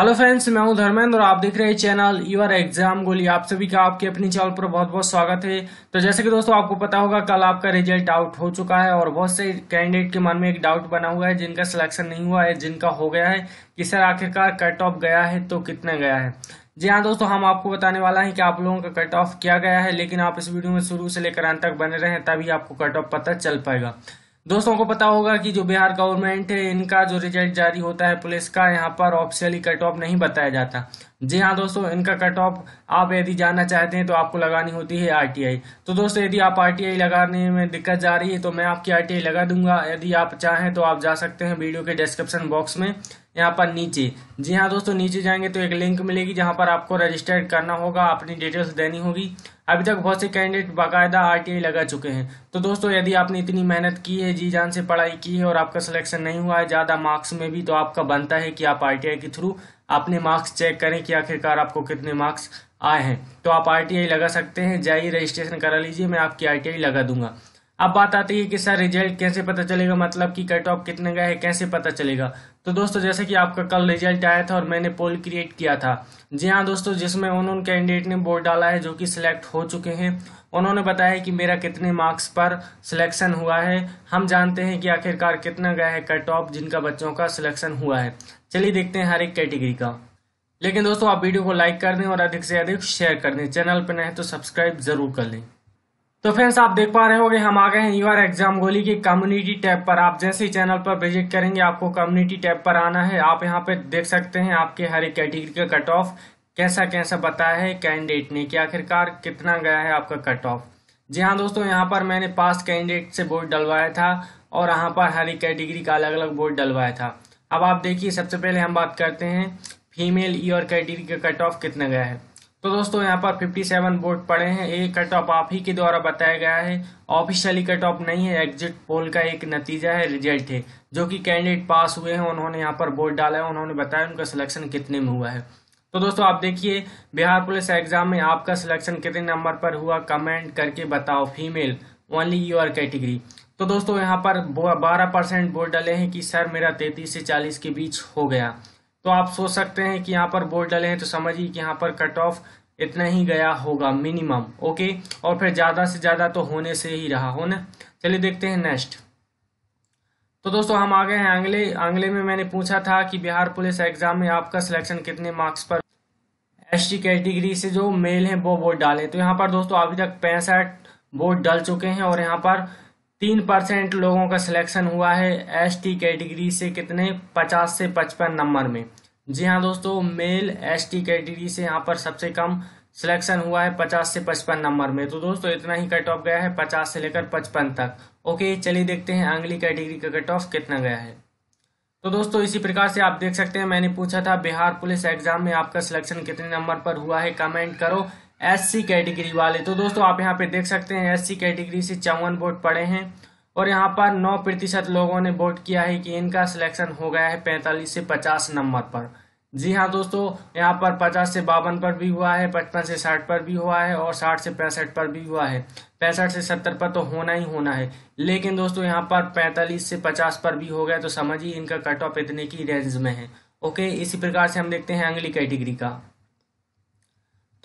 hello friends मैं हूं धर्मेंद्र और आप देख रहे हैं चैनल यूर एग्जाम गोली आप सभी का आपके अपने चैनल पर बहुत बहुत स्वागत है तो जैसे कि दोस्तों आपको पता होगा कल आपका रिजल्ट आउट हो चुका है और बहुत से कैंडिडेट के मन में एक डाउट बना हुआ है जिनका सिलेक्शन नहीं हुआ है जिनका हो गया है कि सर आखिरकार कट ऑफ गया है तो कितना गया है जी हाँ दोस्तों हम आपको बताने वाला है कि आप लोगों का कट ऑफ किया गया है लेकिन आप इस वीडियो में शुरू से लेकर अंत तक बने रहें तभी आपको कट ऑफ पता चल पाएगा दोस्तों को पता होगा कि जो बिहार गवर्नमेंट है इनका जो रिजल्ट जारी होता है पुलिस का यहाँ पर ऑफिशियली कट ऑफ नहीं बताया जाता जी हाँ दोस्तों इनका कट ऑफ आप यदि जानना चाहते हैं तो आपको लगानी होती है आरटीआई तो दोस्तों यदि आप आरटीआई लगाने में दिक्कत जा रही है तो मैं आपकी आरटीआई लगा दूंगा यदि आप चाहें तो आप जा सकते हैं वीडियो के डिस्क्रिप्शन बॉक्स में यहाँ पर नीचे जी हाँ दोस्तों नीचे जाएंगे तो एक लिंक मिलेगी जहाँ पर आपको रजिस्टर्ड करना होगा अपनी डिटेल्स देनी होगी अभी तक बहुत से कैंडिडेट बाकायदा आरटीआई लगा चुके हैं तो दोस्तों यदि आपने इतनी मेहनत की है जी जान से पढ़ाई की है और आपका सिलेक्शन नहीं हुआ है ज़्यादा मार्क्स में भी तो आपका बनता है कि आप आरटीआई के थ्रू अपने मार्क्स चेक करें कि आखिरकार आपको कितने मार्क्स आए हैं तो आप आई लगा सकते हैं जाइए रजिस्ट्रेशन करा लीजिए मैं आपकी आई लगा दूंगा अब बात आती है कि सर रिजल्ट कैसे पता चलेगा मतलब कि कट ऑफ कितने गए है कैसे पता चलेगा तो दोस्तों जैसे कि आपका कल रिजल्ट आया था और मैंने पोल क्रिएट किया था जी हाँ दोस्तों जिसमें उन्होंने कैंडिडेट ने बोर्ड डाला है जो कि सिलेक्ट हो चुके हैं उन्होंने बताया कि मेरा कितने मार्क्स पर सिलेक्शन हुआ है हम जानते हैं कि आखिरकार कितना गया है कट ऑफ जिनका बच्चों का सिलेक्शन हुआ है चलिए देखते हैं हर एक कैटेगरी का लेकिन दोस्तों आप वीडियो को लाइक कर दें और अधिक से अधिक शेयर कर दें चैनल पर नए तो सब्सक्राइब जरूर कर लें तो फ्रेंड्स आप देख पा रहे होंगे हम आ गए हैं आर एग्जाम गोली की कम्युनिटी टैब पर आप जैसे ही चैनल पर विजिट करेंगे आपको कम्युनिटी टैब पर आना है आप यहाँ पे देख सकते हैं आपके हर एक कैटेगरी का कट ऑफ कैसा कैसा बताया है कैंडिडेट ने कि आखिरकार कितना गया है आपका कट ऑफ जी हाँ दोस्तों यहाँ पर मैंने पास कैंडिडेट से बोर्ड डलवाया था और यहाँ पर हर एक कैटेगरी का अलग अलग बोर्ड डलवाया था अब आप देखिए सबसे पहले हम बात करते हैं फीमेल ईयर क्राइटेरिया का कट ऑफ कितना गया है तो दोस्तों यहाँ पर 57 बोर्ड पड़े हैं ये कट ऑफ आप ही के द्वारा बताया गया है ऑफिशियली कट ऑफ नहीं है एग्जिट पोल का एक नतीजा है रिजल्ट है जो कि कैंडिडेट पास हुए हैं उन्होंने यहाँ पर बोर्ड डाला है उन्होंने बताया उनका सिलेक्शन कितने में हुआ है तो दोस्तों आप देखिए बिहार पुलिस एग्जाम में आपका सिलेक्शन कितने नंबर पर हुआ कमेंट करके बताओ फीमेल ओनली योर कैटेगरी तो दोस्तों यहाँ पर बारह परसेंट बोल डले हैं कि सर मेरा तैतीस से चालीस के बीच हो गया तो आप सोच सकते हैं कि यहाँ पर बोल डले हैं तो समझिए कि यहाँ पर कट ऑफ इतना ही गया होगा मिनिमम ओके और फिर ज़्यादा से ज़्यादा तो होने से ही रहा हो ना चलिए देखते हैं नेक्स्ट तो दोस्तों हम आ गए हैं आंगले आंगले में मैंने पूछा था कि बिहार पुलिस एग्जाम में आपका सिलेक्शन कितने मार्क्स पर एस टी कैटेगरी से जो मेल है वो वोट डाले तो यहाँ पर दोस्तों अभी तक पैंसठ वोट डल चुके हैं और यहाँ पर तीन परसेंट लोगों का सिलेक्शन हुआ है एसटी कैटेगरी से कितने पचास से पचपन नंबर में जी हाँ दोस्तों मेल एसटी कैटेगरी से यहाँ पर सबसे कम सिलेक्शन हुआ है पचास से पचपन नंबर में तो दोस्तों इतना ही कट ऑफ गया है पचास से लेकर पचपन तक ओके चलिए देखते हैं अगली कैटेगरी का कट ऑफ कितना गया है तो दोस्तों इसी प्रकार से आप देख सकते हैं मैंने पूछा था बिहार पुलिस एग्जाम में आपका सिलेक्शन कितने नंबर पर हुआ है कमेंट करो एससी कैटेगरी वाले तो दोस्तों आप यहाँ पे देख सकते हैं एससी कैटेगरी से चौवन वोट पड़े हैं और यहाँ पर नौ प्रतिशत लोगों ने वोट किया है कि इनका सिलेक्शन हो गया है पैंतालीस से पचास नंबर पर जी हाँ दोस्तों यहाँ पर पचास से बावन पर भी हुआ है पचपन से साठ पर भी हुआ है और साठ से पैंसठ पर भी हुआ है पैंसठ से सत्तर पर तो होना ही होना है लेकिन दोस्तों यहाँ पर पैंतालीस से पचास पर भी हो गया तो समझिए इनका कट ऑफ इतने की रेंज में है ओके इसी प्रकार से हम देखते हैं अगली कैटेगरी का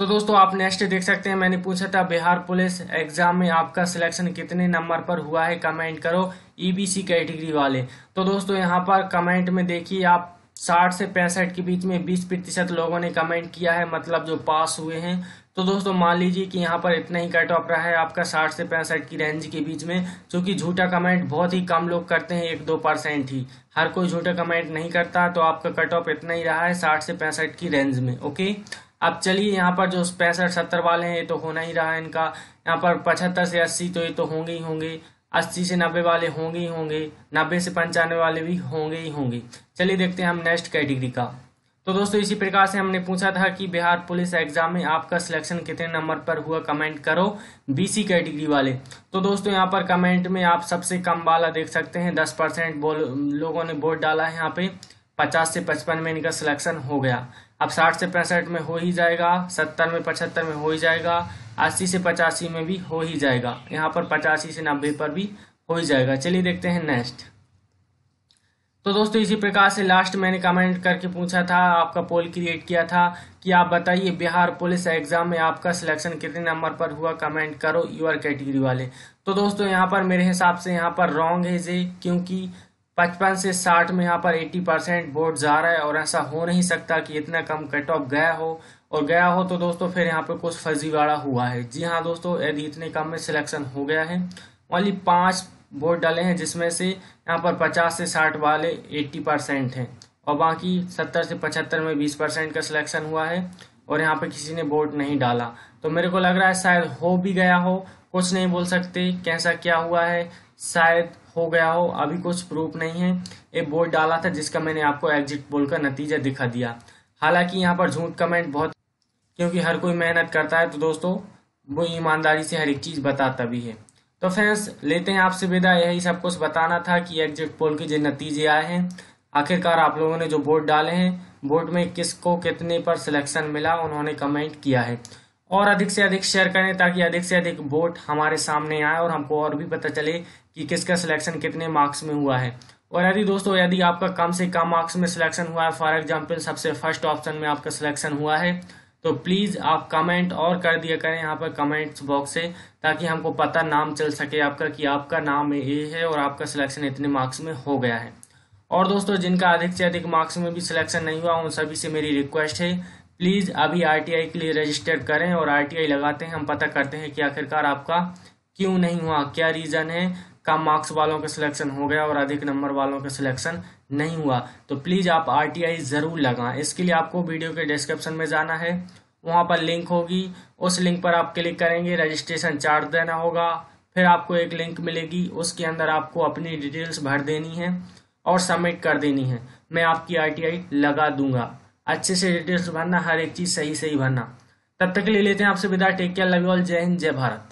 तो दोस्तों आप नेक्स्ट देख सकते हैं मैंने पूछा था बिहार पुलिस एग्जाम में आपका सिलेक्शन कितने नंबर पर हुआ है कमेंट करो ईबीसी e कैटेगरी वाले तो दोस्तों यहाँ पर कमेंट में देखिए आप साठ से पैंसठ के बीच में बीस प्रतिशत लोगों ने कमेंट किया है मतलब जो पास हुए हैं तो दोस्तों मान लीजिए कि यहाँ पर इतना ही कट ऑफ रहा है आपका साठ से पैंसठ की रेंज के बीच में क्योंकि झूठा कमेंट बहुत ही कम लोग करते हैं एक दो परसेंट ही हर कोई झूठा कमेंट नहीं करता तो आपका कट ऑफ इतना ही रहा है साठ से पैंसठ की रेंज में ओके अब चलिए यहाँ पर जो पैंसठ सत्तर वाले हैं ये तो होना ही रहा है इनका यहाँ पर पचहत्तर से अस्सी तो ये तो होंगे ही होंगे अस्सी से नब्बे वाले होंगे ही होंगे नब्बे से पंचानवे वाले भी होंगे ही होंगे चलिए देखते हैं हम नेक्स्ट कैटेगरी का तो दोस्तों इसी प्रकार से हमने पूछा था कि बिहार पुलिस एग्जाम में आपका सिलेक्शन कितने नंबर पर हुआ कमेंट करो बीसी कैटेगरी वाले तो दोस्तों यहाँ पर कमेंट में आप सबसे कम वाला देख सकते हैं दस परसेंट लोगों ने वोट डाला है यहाँ पे पचास से पचपन में इनका सिलेक्शन हो गया अब साठ से पैंसठ में हो ही जाएगा सत्तर में पचहत्तर में हो ही जाएगा अस्सी से पचासी में भी हो ही जाएगा यहाँ पर पचासी से नब्बे पर भी हो ही जाएगा चलिए देखते हैं नेक्स्ट तो दोस्तों इसी प्रकार से लास्ट मैंने कमेंट करके पूछा था आपका पोल क्रिएट किया था कि आप बताइए बिहार पुलिस एग्जाम में आपका सिलेक्शन कितने नंबर पर हुआ कमेंट करो यूर कैटेगरी वाले तो दोस्तों यहाँ पर मेरे हिसाब से यहाँ पर रॉन्ग है जे क्योंकि पचपन से साठ में यहाँ पर एट्टी परसेंट वोट जा रहा है और ऐसा हो नहीं सकता कि इतना कम कट ऑफ गया हो और गया हो तो दोस्तों फिर यहाँ पर कुछ फर्जीवाड़ा हुआ है जी हाँ दोस्तों यदि इतने कम में सिलेक्शन हो गया है ओनली पाँच वोट डाले हैं जिसमें से यहाँ पर पचास से साठ वाले एट्टी परसेंट हैं और बाकी सत्तर से पचहत्तर में बीस परसेंट का सिलेक्शन हुआ है और यहाँ पे किसी ने वोट नहीं डाला तो मेरे को लग रहा है शायद हो भी गया हो कुछ नहीं बोल सकते कैसा क्या हुआ है शायद हो गया हो अभी कुछ प्रूफ नहीं है एक बोर्ड डाला था जिसका मैंने आपको एग्जिट बोल का नतीजा दिखा दिया हालांकि यहाँ पर झूठ कमेंट बहुत क्योंकि हर कोई मेहनत करता है तो दोस्तों वो ईमानदारी से हर एक चीज़ बताता भी है तो फ्रेंड्स लेते हैं आपसे विदा यही सब कुछ बताना था कि एग्जिट पोल के जो नतीजे आए हैं आखिरकार आप लोगों ने जो वोट डाले हैं वोट में किसको कितने पर सिलेक्शन मिला उन्होंने कमेंट किया है और अधिक से अधिक शेयर करें ताकि अधिक से अधिक वोट हमारे सामने आए और हमको और भी पता चले कि किसका सिलेक्शन कितने मार्क्स में हुआ है और यदि दोस्तों यदि आपका कम से कम मार्क्स में सिलेक्शन हुआ है फॉर एग्जाम्पल सबसे फर्स्ट ऑप्शन में आपका सिलेक्शन हुआ है तो प्लीज़ आप कमेंट और कर दिया करें यहाँ पर कमेंट्स बॉक्स से ताकि हमको पता नाम चल सके आपका कि आपका नाम ये है और आपका सिलेक्शन इतने मार्क्स में हो गया है और दोस्तों जिनका अधिक से अधिक मार्क्स में भी सिलेक्शन नहीं हुआ उन सभी से मेरी रिक्वेस्ट है प्लीज़ अभी आर के लिए रजिस्टर करें और आर लगाते हैं हम पता करते हैं कि आखिरकार आपका क्यों नहीं हुआ क्या रीज़न है कम मार्क्स वालों का सिलेक्शन हो गया और अधिक नंबर वालों का सिलेक्शन नहीं हुआ तो प्लीज़ आप आरटीआई ज़रूर लगाएं इसके लिए आपको वीडियो के डिस्क्रिप्शन में जाना है वहां पर लिंक होगी उस लिंक पर आप क्लिक करेंगे रजिस्ट्रेशन चार्ज देना होगा फिर आपको एक लिंक मिलेगी उसके अंदर आपको अपनी डिटेल्स भर देनी है और सबमिट कर देनी है मैं आपकी आरटीआई लगा दूंगा अच्छे से डिटेल्स भरना हर एक चीज़ सही सही भरना तब तक ले लेते हैं आपसे विदा टेक केयर लव ऑल जय हिंद जय भारत